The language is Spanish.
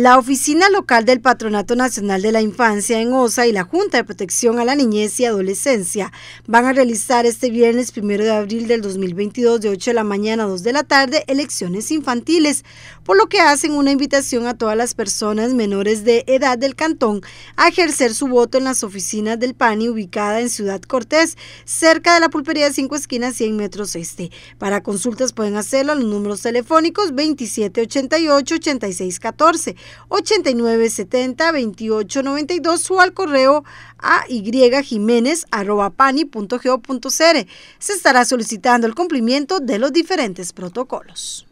La Oficina Local del Patronato Nacional de la Infancia en OSA y la Junta de Protección a la Niñez y Adolescencia van a realizar este viernes 1 de abril del 2022 de 8 de la mañana a 2 de la tarde elecciones infantiles, por lo que hacen una invitación a todas las personas menores de edad del cantón a ejercer su voto en las oficinas del PANI ubicada en Ciudad Cortés, cerca de la pulpería de 5 esquinas 100 metros este. Para consultas pueden hacerlo a los números telefónicos 2788-8614 8970 2892 o al correo a yjiménez.pani.go.cr. Se estará solicitando el cumplimiento de los diferentes protocolos.